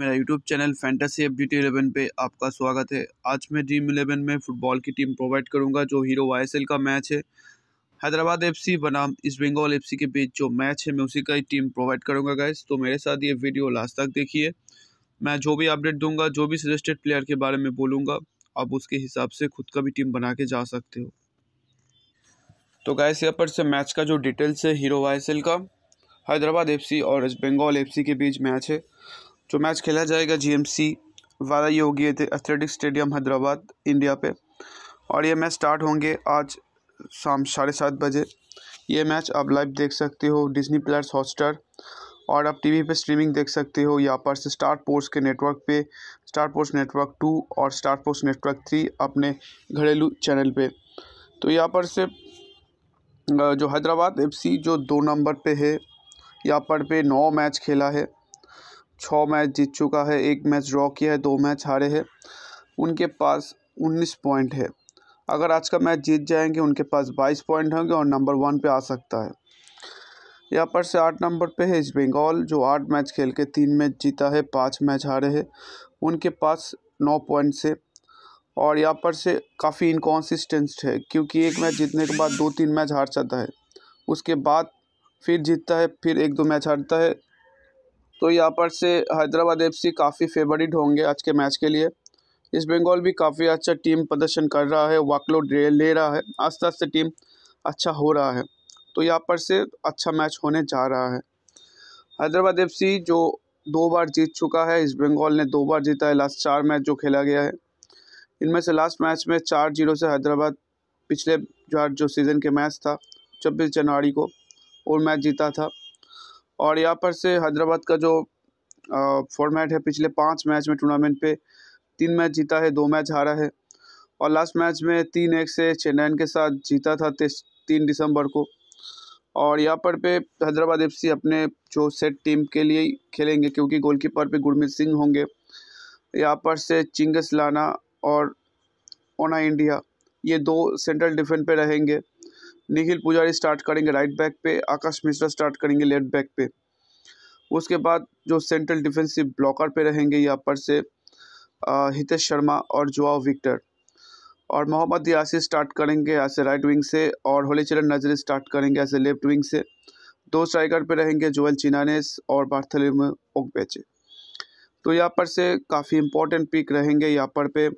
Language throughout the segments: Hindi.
मेरा YouTube channel fantasy F G T eleven पे आपका स्वागत है आज मैं ड्रीम इलेवन में फुटबॉल की टीम प्रोवाइड करूंगा जो हीरो वाई का मैच है हैदराबाद एफ सी बनाम ईस्ट बंगाल एफ सी के बीच जो मैच है मैं उसी का ही टीम प्रोवाइड करूंगा गैस तो मेरे साथ ये वीडियो लास्ट तक देखिए मैं जो भी अपडेट दूंगा जो भी सजेस्टेड प्लेयर के बारे में बोलूँगा आप उसके हिसाब से खुद का भी टीम बना के जा सकते हो तो गैस यहाँ पर से मैच का जो डिटेल्स है हीरो वाई का हैदराबाद एफ और वेस्ट बंगाल एफ के बीच मैच है तो मैच खेला जाएगा जीएमसी वाला Yogi athletic stadium Hyderabad India पे और ये मैच स्टार्ट होंगे आज शाम साढ़े सात बजे ये मैच आप लाइव देख सकते हो डिज्नी प्लस हॉटस्टार और आप टीवी पे स्ट्रीमिंग देख सकते हो यहाँ पर से स्टार पोर्ट्स के नेटवर्क पे स्टार पोर्ट्स नेटवर्क टू और स्टार पोर्ट्स नेटवर्क थ्री अपने घरेलू चैनल पे तो यहाँ पर से जो हैदराबाद एफसी जो दो नंबर पे है यहाँ पर पे नौ मैच खेला है छः मैच जीत चुका है एक मैच ड्रॉ किया है दो मैच हारे हैं उनके पास उन्नीस पॉइंट है अगर आज का मैच जीत जाएंगे उनके पास बाईस पॉइंट होंगे और नंबर वन पे आ सकता है यहाँ पर से आठ नंबर पे है ईस्ट बंगाल जो आठ मैच खेल के तीन मैच जीता है पाँच मैच हारे हैं उनके पास नौ पॉइंट से और यहाँ पर से काफ़ी इनकॉन्सिस्टेंट है क्योंकि एक मैच जीतने के बाद दो तीन मैच हार जाता है उसके बाद फिर जीतता है फिर एक दो मैच हारता है तो यहाँ पर से हैदराबाद एफसी काफ़ी फेवरेट होंगे आज के मैच के लिए ईस्ट बंगाल भी काफ़ी अच्छा टीम प्रदर्शन कर रहा है वर्कलोड ले रहा है आस्ते आस्ते टीम अच्छा हो रहा है तो यहाँ पर से अच्छा मैच होने जा रहा है हैदराबाद सी जो दो बार जीत चुका है ईस्ट बंगाल ने दो बार जीता है लास्ट चार मैच जो खेला गया है इनमें से लास्ट मैच में चार जीरो से हैदराबाद पिछले जो सीज़न के मैच था छब्बीस जनवरी को और मैच जीता था और यहाँ पर से हैदराबाद का जो फॉर्मेट है पिछले पाँच मैच में टूर्नामेंट पे तीन मैच जीता है दो मैच हारा है और लास्ट मैच में तीन एक से चेन्नई के साथ जीता था तीन दिसंबर को और यहाँ पर पे हैदराबाद एफसी अपने जो सेट टीम के लिए खेलेंगे क्योंकि गोलकीपर पे गुरमीत सिंह होंगे यहाँ पर से चिंगस लाना और ओना इंडिया ये दो सेंट्रल डिफेंस पे रहेंगे निखिल पुजारी स्टार्ट करेंगे राइट बैक पे आकाश मिश्रा स्टार्ट करेंगे लेफ्ट बैक पे उसके बाद जो सेंट्रल डिफेंसिव ब्लॉकर पे रहेंगे यहाँ पर से हितेश शर्मा और जुआव विक्टर और मोहम्मद यासिर स्टार्ट करेंगे ऐसे राइट विंग से और होलीचरण नजर स्टार्ट करेंगे ऐसे लेफ्ट विंग से दो स्ट्राइकर पे रहेंगे जोएल चिनानेस और बार्थलिम ओकबेचे तो यहाँ पर से काफ़ी इम्पोर्टेंट पिक रहेंगे यहाँ पर पे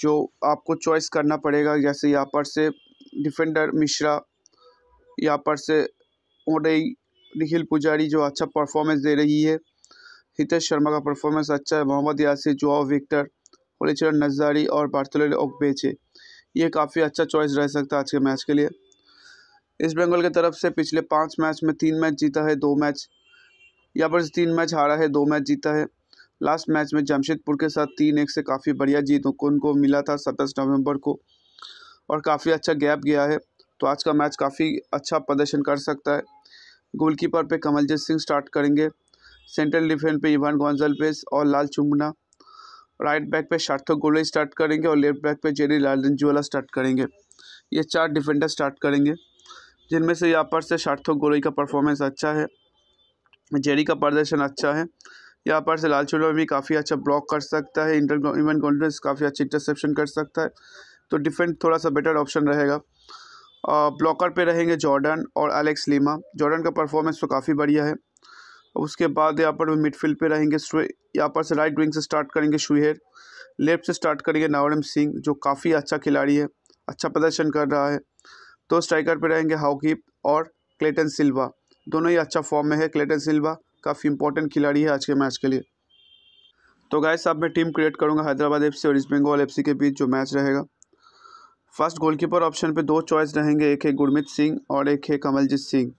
जो आपको चॉइस करना पड़ेगा जैसे यहाँ पर से डिफेंडर मिश्रा यहाँ पर से ओडई निखिल पुजारी जो अच्छा परफॉर्मेंस दे रही है हितेश शर्मा का परफॉर्मेंस अच्छा है मोहम्मद यासिर जुआ विक्टर होलीचरण नजारी और भारतल ओकबेचे ये काफ़ी अच्छा चॉइस रह सकता है आज के मैच के लिए ईस्ट बंगाल की तरफ से पिछले पाँच मैच में तीन मैच जीता है दो मैच यहाँ पर तीन मैच हारा है दो मैच जीता है लास्ट मैच में जमशेदपुर के साथ तीन एक से काफ़ी बढ़िया जीत उनको मिला था सत्ताईस नवंबर को और काफ़ी अच्छा गैप गया है तो आज का मैच काफ़ी अच्छा प्रदर्शन कर सकता है गोलकीपर पे कमलजीत सिंह स्टार्ट करेंगे सेंट्रल डिफेंस पे इवान गोंजलवेस और लाल चुमना राइट बैक पे सार्थक गोले स्टार्ट करेंगे और लेफ्ट बैक पे जेरी लालजवाला स्टार्ट करेंगे ये चार डिफेंडर स्टार्ट करेंगे जिनमें से यहाँ पर से सार्थक गोलई का परफॉर्मेंस अच्छा है जेरी का प्रदर्शन अच्छा है यहाँ पर से लाल चुमना भी काफ़ी अच्छा ब्लॉक कर सकता है इंटर इवान कॉन्फिडेंस काफ़ी अच्छा इंटरसेप्शन कर सकता है तो डिफेंड थोड़ा सा बेटर ऑप्शन रहेगा ब्लॉकर पे रहेंगे जॉर्डन और एलेक्स लीमा जॉर्डन का परफॉर्मेंस तो काफ़ी बढ़िया है उसके बाद यहाँ पर मिडफील्ड पे रहेंगे यहाँ पर से राइट विंग से स्टार्ट करेंगे शुहेर लेफ्ट से स्टार्ट करेंगे नावरम सिंह जो काफ़ी अच्छा खिलाड़ी है अच्छा प्रदर्शन कर रहा है तो स्ट्राइकर पर रहेंगे हाउकीप और क्लेटन सिल्वा दोनों ही अच्छा फॉर्म में है क्लेटन सिल्वा काफ़ी इंपॉर्टेंट खिलाड़ी है आज के मैच के लिए तो गाय साहब मैं टीम क्रिएट करूँगा हैदराबाद एफ और ईस्ट बंगाल एफ के बीच जो मैच रहेगा फर्स्ट गोलकीपर ऑप्शन पे दो चॉइस रहेंगे एक है गुरमीत सिंह और एक है कमलजीत सिंह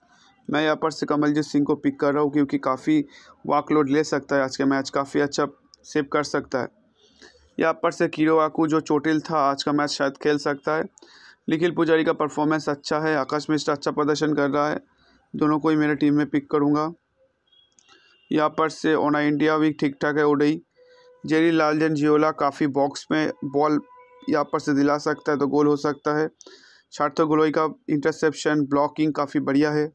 मैं यहाँ पर से कमलजीत सिंह को पिक कर रहा हूँ क्योंकि काफ़ी वर्कलोड ले सकता है आज के मैच काफ़ी अच्छा सेव कर सकता है यहाँ पर से कीरो आकू जो चोटिल था आज का मैच शायद खेल सकता है निखिल पुजारी का परफॉर्मेंस अच्छा है आकाश मिश्रा अच्छा प्रदर्शन कर रहा है दोनों को ही मेरे टीम में पिक करूँगा यहाँ पर से ओना इंडिया भी ठीक ठाक है उडई जेरी लालजन जियोला काफ़ी बॉक्स में बॉल या पर से दिला सकता है तो गोल हो सकता है शार्थो गोलोई का इंटरसेप्शन ब्लॉकिंग काफ़ी बढ़िया है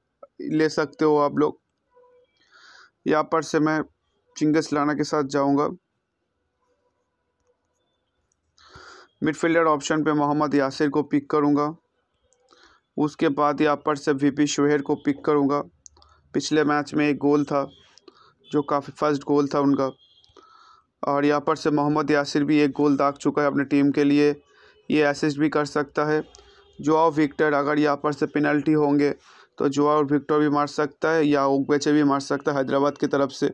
ले सकते हो आप लोग यहाँ पर से मैं चिंगस लाना के साथ जाऊंगा मिडफील्डर ऑप्शन पे मोहम्मद यासिर को पिक करूंगा उसके बाद यहाँ पर से वीपी शुहेर को पिक करूंगा पिछले मैच में एक गोल था जो काफ़ी फर्स्ट गोल था उनका और यहाँ पर से मोहम्मद यासिर भी एक गोल दाग चुका है अपनी टीम के लिए ये एसिस्ट भी कर सकता है जुआ विक्टर अगर यहाँ पर से पेनल्टी होंगे तो जुआ और विक्टर भी मार सकता है या उगबेचे भी मार सकता है हैदराबाद की तरफ से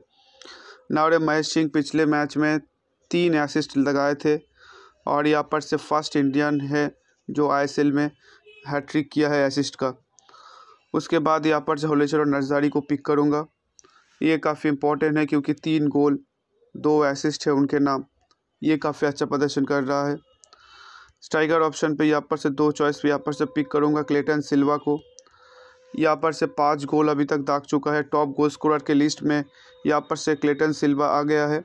नावरे महेश सिंह पिछले मैच में तीन एसिस्ट लगाए थे और यहाँ पर से फर्स्ट इंडियन है जो आई में हैट्रिक किया है एसिस्ट का उसके बाद यहाँ पर से होलेश्वर और नर्जारी को पिक करूँगा ये काफ़ी इंपॉर्टेंट है क्योंकि तीन गोल दो एसिस्ट है उनके नाम ये काफ़ी अच्छा प्रदर्शन कर रहा है स्ट्राइकर ऑप्शन पे यहाँ पर से दो चॉइस पे यहाँ पर से पिक करूँगा क्लेटन सिल्वा को यहाँ पर से पाँच गोल अभी तक दाग चुका है टॉप गोल स्कोरर के लिस्ट में यहाँ पर से क्लेटन सिल्वा आ गया है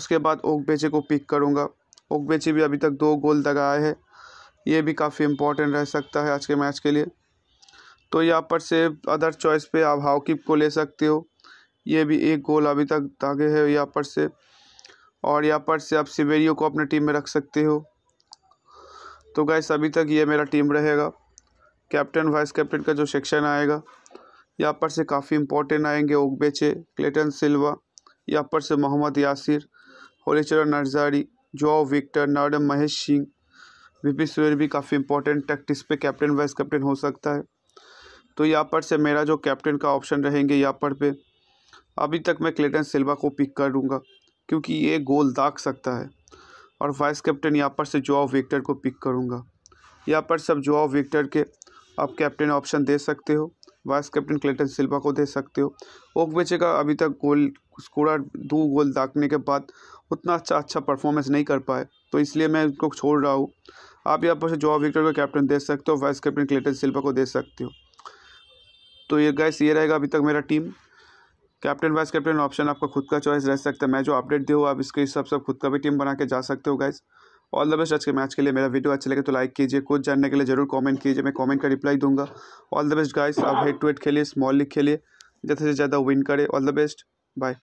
उसके बाद ओकबेचे को पिक करूँगा ओकबेचे भी अभी तक दो गोल दगाए हैं ये भी काफ़ी इंपॉर्टेंट रह सकता है आज के मैच के लिए तो यहाँ पर से अदर चॉइस पे आप हाउकिप को ले सकते हो ये भी एक गोल अभी तक दागे है यहाँ पर से और यहाँ पर से आप सिवेरियो को अपने टीम में रख सकते हो तो गैस अभी तक ये मेरा टीम रहेगा कैप्टन वाइस कैप्टन का जो सेक्शन आएगा यहाँ पर से काफ़ी इंपॉर्टेंट आएंगे ओगबेचे क्लेटन सिल्वा यहाँ पर से मोहम्मद यासिर होलीचरण नर्जारी जॉ विक्टर नाडम महेश सिंह वीपी सुरेर भी काफ़ी इंपॉर्टेंट टैक्टिस पे कैप्टन वाइस कैप्टन हो सकता है तो यहाँ पर से मेरा जो कैप्टन का ऑप्शन रहेंगे यहाँ पर पे अभी तक मैं क्लेटन सिल्वा को पिक कर लूँगा क्योंकि ये गोल दाग सकता है और वाइस कैप्टन यहाँ पर से जॉ विक्टर को पिक करूँगा यहाँ पर सब जॉ विक्टर के आप कैप्टन ऑप्शन दे सकते हो वाइस कैप्टन क्लेटन सिल्वा को दे सकते हो ओक बेचे का अभी तक गोल स्कोरा दो गोल दागने के बाद उतना अच्छा अच्छा परफॉर्मेंस नहीं कर पाए तो इसलिए मैं उनको छोड़ रहा हूँ आप यहाँ पर से जॉ विक्टर को कैप्टन दे सकते हो वाइस कैप्टन क्लेटन सिल्वा को दे सकते हो तो ये गैस ये रहेगा अभी तक मेरा team captain vice captain option आपका खुद का चॉइस रह सकता है मैं जो अपडेट दे आप इसके हिसाब से खुद का भी टीम बना के जा सकते हो गाइज ऑल द बेस्ट आज के मैच के लिए मेरा वीडियो अच्छा लगे तो लाइक कीजिए कुछ जानने के लिए जरूर कमेंट कीजिए मैं कमेंट का रिप्लाई दूंगा ऑल द बेस्ट गाइस आप हेड टू हेड खेलिए स्मॉल लीग खेलिए ज़्यादा से ज़्यादा विन करे ऑल द बेस्ट बाय